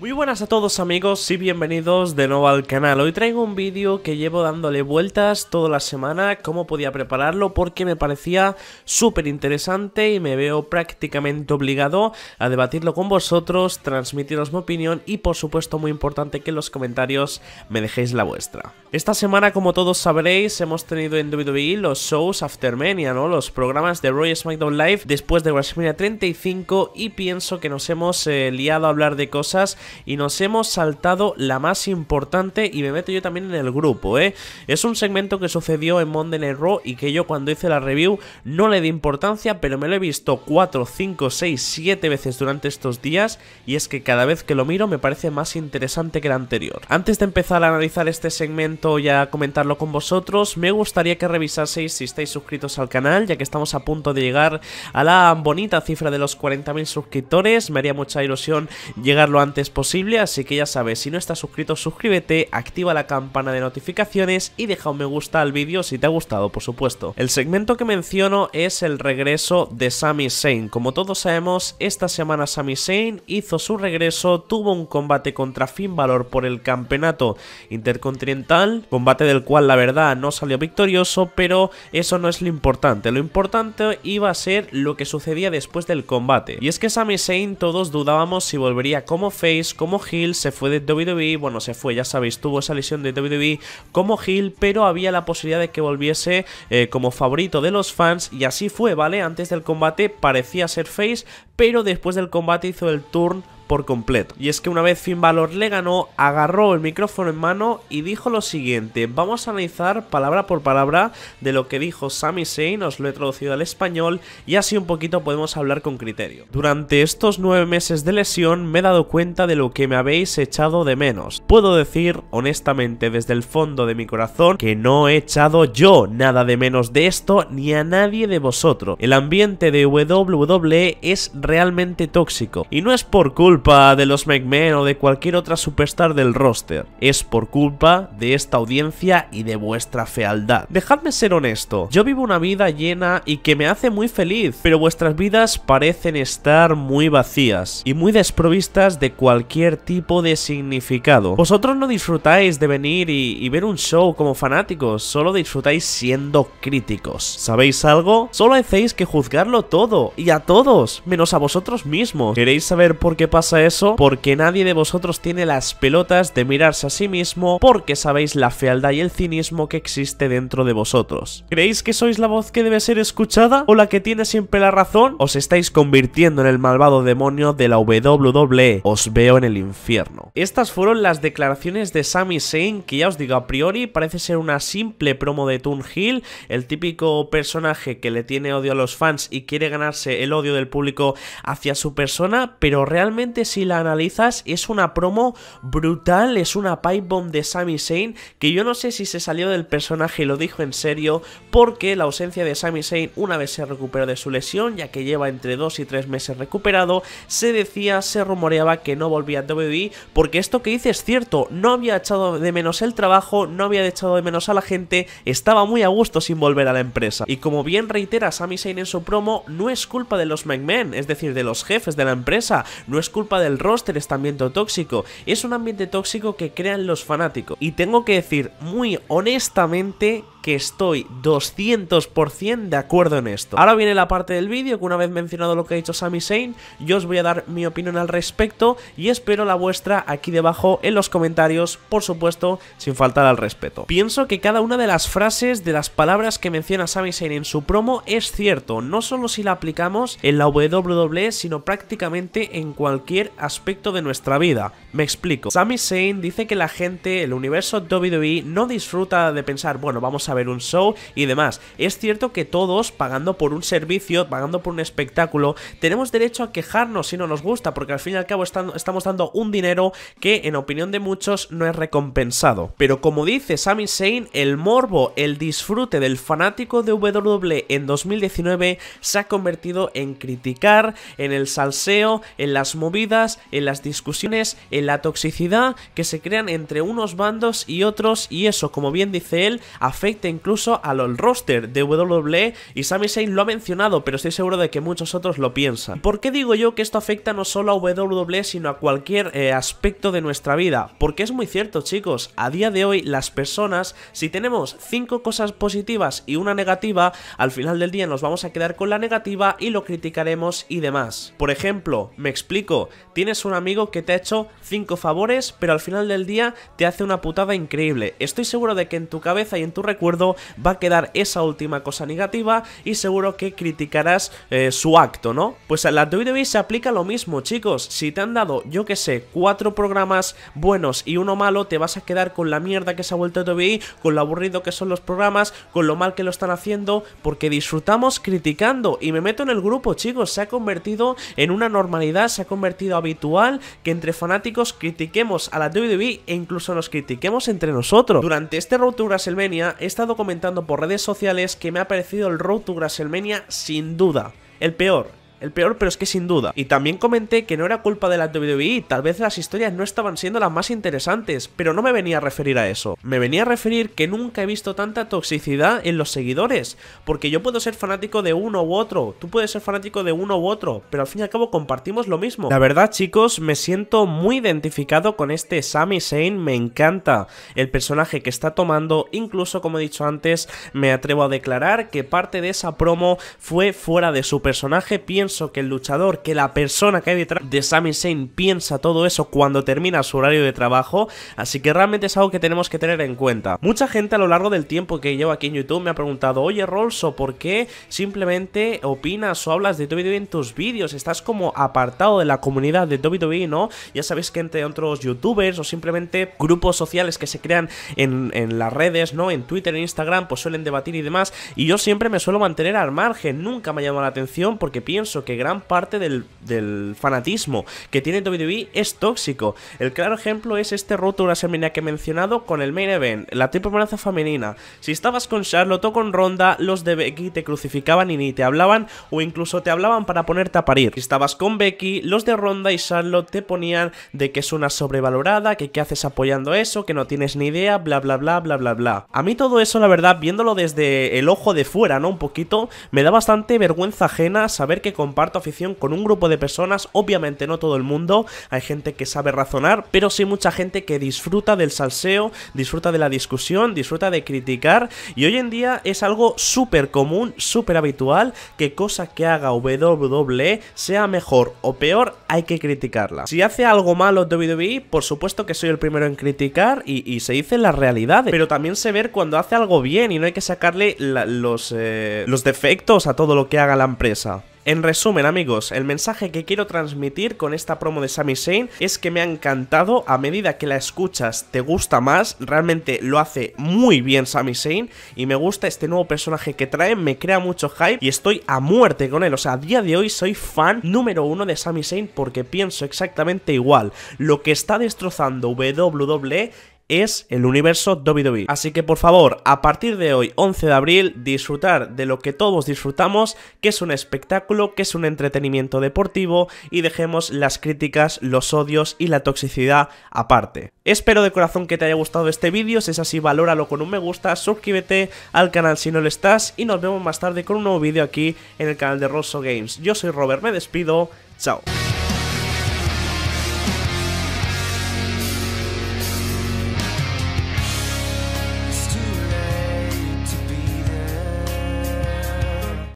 Muy buenas a todos amigos y bienvenidos de nuevo al canal. Hoy traigo un vídeo que llevo dándole vueltas toda la semana, cómo podía prepararlo, porque me parecía súper interesante y me veo prácticamente obligado a debatirlo con vosotros, transmitiros mi opinión y por supuesto muy importante que en los comentarios me dejéis la vuestra. Esta semana, como todos sabréis, hemos tenido en WWE los shows Aftermania, ¿no? Los programas de Roy SmackDown Live después de WrestleMania 35 y pienso que nos hemos eh, liado a hablar de cosas y nos hemos saltado la más importante y me meto yo también en el grupo, ¿eh? Es un segmento que sucedió en Monday Night Raw y que yo cuando hice la review no le di importancia, pero me lo he visto 4, 5, 6, 7 veces durante estos días y es que cada vez que lo miro me parece más interesante que el anterior. Antes de empezar a analizar este segmento y a comentarlo con vosotros, me gustaría que revisaseis si estáis suscritos al canal, ya que estamos a punto de llegar a la bonita cifra de los 40.000 suscriptores, me haría mucha ilusión llegarlo antes posible, así que ya sabes, si no estás suscrito, suscríbete, activa la campana de notificaciones y deja un me gusta al vídeo si te ha gustado, por supuesto. El segmento que menciono es el regreso de Sami Zayn. Como todos sabemos, esta semana Sami Zayn hizo su regreso, tuvo un combate contra Finn Balor por el campeonato intercontinental, combate del cual la verdad no salió victorioso, pero eso no es lo importante. Lo importante iba a ser lo que sucedía después del combate. Y es que Sami Zayn todos dudábamos si volvería como face como Hill, se fue de WWE, bueno, se fue, ya sabéis, tuvo esa lesión de WWE como Hill, pero había la posibilidad de que volviese eh, como favorito de los fans y así fue, ¿vale? Antes del combate parecía ser face, pero después del combate hizo el turn por completo. Y es que una vez Finn valor le ganó, agarró el micrófono en mano y dijo lo siguiente. Vamos a analizar palabra por palabra de lo que dijo Sami Zayn, os lo he traducido al español y así un poquito podemos hablar con criterio. Durante estos nueve meses de lesión me he dado cuenta de lo que me habéis echado de menos. Puedo decir honestamente desde el fondo de mi corazón que no he echado yo nada de menos de esto ni a nadie de vosotros. El ambiente de WWE es realmente tóxico y no es por culpa de los McMahon o de cualquier otra superstar del roster. Es por culpa de esta audiencia y de vuestra fealdad. Dejadme ser honesto, yo vivo una vida llena y que me hace muy feliz, pero vuestras vidas parecen estar muy vacías y muy desprovistas de cualquier tipo de significado. Vosotros no disfrutáis de venir y, y ver un show como fanáticos, solo disfrutáis siendo críticos. ¿Sabéis algo? Solo hacéis que juzgarlo todo y a todos, menos a vosotros mismos. ¿Queréis saber por qué pasa a eso? Porque nadie de vosotros tiene las pelotas de mirarse a sí mismo porque sabéis la fealdad y el cinismo que existe dentro de vosotros. ¿Creéis que sois la voz que debe ser escuchada o la que tiene siempre la razón? Os estáis convirtiendo en el malvado demonio de la WWE. Os veo en el infierno. Estas fueron las declaraciones de Sami Zayn que ya os digo a priori parece ser una simple promo de Toon Hill, el típico personaje que le tiene odio a los fans y quiere ganarse el odio del público hacia su persona, pero realmente si la analizas es una promo brutal, es una pipe bomb de Sami Zayn que yo no sé si se salió del personaje y lo dijo en serio porque la ausencia de Sami Zayn una vez se recuperó de su lesión ya que lleva entre 2 y 3 meses recuperado se decía, se rumoreaba que no volvía a WWE porque esto que dice es cierto, no había echado de menos el trabajo, no había echado de menos a la gente, estaba muy a gusto sin volver a la empresa. Y como bien reitera Sami Zayn en su promo, no es culpa de los McMahon, es decir, de los jefes de la empresa, no es culpa del roster este ambiente tóxico, es un ambiente tóxico que crean los fanáticos. Y tengo que decir muy honestamente que estoy 200% de acuerdo en esto. Ahora viene la parte del vídeo que una vez mencionado lo que ha dicho Sami Zayn, yo os voy a dar mi opinión al respecto y espero la vuestra aquí debajo en los comentarios, por supuesto, sin faltar al respeto. Pienso que cada una de las frases, de las palabras que menciona Sami Zayn en su promo es cierto, no solo si la aplicamos en la WWE, sino prácticamente en cualquier aspecto de nuestra vida. Me explico. Sami Zayn dice que la gente, el universo WWE, no disfruta de pensar, bueno, vamos a ver un show y demás. Es cierto que todos, pagando por un servicio, pagando por un espectáculo, tenemos derecho a quejarnos si no nos gusta, porque al fin y al cabo estamos dando un dinero que, en opinión de muchos, no es recompensado. Pero como dice Sami Zayn, el morbo, el disfrute del fanático de WWE en 2019 se ha convertido en criticar, en el salseo, en las movidas, en las discusiones, en la toxicidad que se crean entre unos bandos y otros, y eso, como bien dice él, afecta incluso al roster de WWE y Sami Zayn lo ha mencionado, pero estoy seguro de que muchos otros lo piensan. ¿Por qué digo yo que esto afecta no solo a WWE, sino a cualquier eh, aspecto de nuestra vida? Porque es muy cierto, chicos, a día de hoy las personas, si tenemos 5 cosas positivas y una negativa, al final del día nos vamos a quedar con la negativa y lo criticaremos y demás. Por ejemplo, me explico, tienes un amigo que te ha hecho 5 favores, pero al final del día te hace una putada increíble. Estoy seguro de que en tu cabeza y en tu recuerdo va a quedar esa última cosa negativa y seguro que criticarás eh, su acto, ¿no? Pues a la WWE se aplica lo mismo, chicos. Si te han dado, yo que sé, cuatro programas buenos y uno malo, te vas a quedar con la mierda que se ha vuelto WWE, con lo aburrido que son los programas, con lo mal que lo están haciendo, porque disfrutamos criticando. Y me meto en el grupo, chicos, se ha convertido en una normalidad, se ha convertido habitual que entre fanáticos critiquemos a la WWE e incluso nos critiquemos entre nosotros. Durante este Road to esta comentando por redes sociales que me ha parecido el Road to sin duda, el peor, el peor, pero es que sin duda. Y también comenté que no era culpa de la WWE, tal vez las historias no estaban siendo las más interesantes, pero no me venía a referir a eso. Me venía a referir que nunca he visto tanta toxicidad en los seguidores, porque yo puedo ser fanático de uno u otro, tú puedes ser fanático de uno u otro, pero al fin y al cabo compartimos lo mismo. La verdad, chicos, me siento muy identificado con este Sami Zayn, me encanta el personaje que está tomando, incluso como he dicho antes, me atrevo a declarar que parte de esa promo fue fuera de su personaje, pienso que el luchador, que la persona que hay detrás de Sami Zayn piensa todo eso cuando termina su horario de trabajo, así que realmente es algo que tenemos que tener en cuenta. Mucha gente a lo largo del tiempo que llevo aquí en YouTube me ha preguntado, oye Rolso, ¿por qué simplemente opinas o hablas de WWE en tus vídeos? Estás como apartado de la comunidad de WWE, ¿no? Ya sabéis que entre otros youtubers o simplemente grupos sociales que se crean en, las redes, ¿no? En Twitter, en Instagram, pues suelen debatir y demás, y yo siempre me suelo mantener al margen, nunca me ha llamado la atención porque pienso que gran parte del, fanatismo que tiene WWE es tóxico. El claro ejemplo es este roto de una que he mencionado con el main event, la triple amenaza femenina. Si estabas con Charlotte o con Ronda, los de Becky te crucificaban y ni te hablaban o incluso te hablaban para ponerte a parir. Si estabas con Becky, los de Ronda y Charlotte te ponían de que es una sobrevalorada, que qué haces apoyando eso, que no tienes ni idea, bla bla bla bla bla bla. A mí todo eso, la verdad, viéndolo desde el ojo de fuera, ¿no? Un poquito, me da bastante vergüenza ajena saber que con comparto afición con un grupo de personas, obviamente no todo el mundo, hay gente que sabe razonar, pero sí mucha gente que disfruta del salseo, disfruta de la discusión, disfruta de criticar y hoy en día es algo súper común, súper habitual que cosa que haga WWE sea mejor o peor, hay que criticarla. Si hace algo malo WWE, por supuesto que soy el primero en criticar y, se dicen las realidades, pero también se ver cuando hace algo bien y no hay que sacarle los, eh, los defectos a todo lo que haga la empresa. En resumen, amigos, el mensaje que quiero transmitir con esta promo de Sami Zayn es que me ha encantado, a medida que la escuchas te gusta más, realmente lo hace muy bien Sami Zayn y me gusta este nuevo personaje que trae, me crea mucho hype y estoy a muerte con él, o sea, a día de hoy soy fan número uno de Sami Zayn porque pienso exactamente igual, lo que está destrozando WWE es el universo WWE. Así que por favor, a partir de hoy, 11 de abril, disfrutar de lo que todos disfrutamos, que es un espectáculo, que es un entretenimiento deportivo y dejemos las críticas, los odios y la toxicidad aparte. Espero de corazón que te haya gustado este vídeo, si es así valóralo con un me gusta, suscríbete al canal si no lo estás y nos vemos más tarde con un nuevo vídeo aquí en el canal de Rosso Games. Yo soy Robert, me despido, chao.